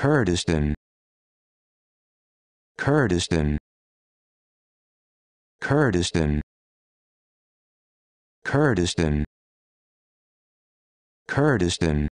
Kurdistan Kurdistan Kurdistan Kurdistan Kurdistan